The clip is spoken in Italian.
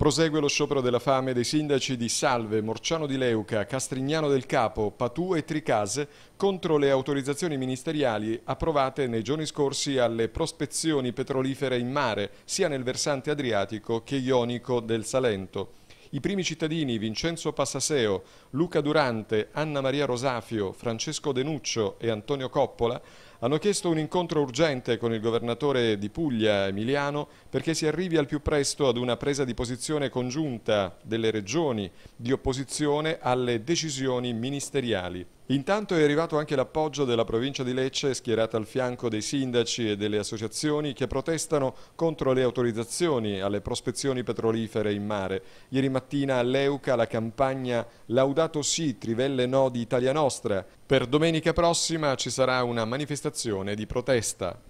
Prosegue lo sciopero della fame dei sindaci di Salve, Morciano di Leuca, Castrignano del Capo, Patù e Tricase contro le autorizzazioni ministeriali approvate nei giorni scorsi alle prospezioni petrolifere in mare, sia nel versante adriatico che ionico del Salento. I primi cittadini Vincenzo Passaseo, Luca Durante, Anna Maria Rosafio, Francesco Denuccio e Antonio Coppola hanno chiesto un incontro urgente con il governatore di Puglia, Emiliano, perché si arrivi al più presto ad una presa di posizione congiunta delle regioni di opposizione alle decisioni ministeriali. Intanto è arrivato anche l'appoggio della provincia di Lecce, schierata al fianco dei sindaci e delle associazioni che protestano contro le autorizzazioni alle prospezioni petrolifere in mare. Ieri mattina all'Euca la campagna Laudato sì, Trivelle No di Italia Nostra. Per domenica prossima ci sarà una manifestazione manifestazione di protesta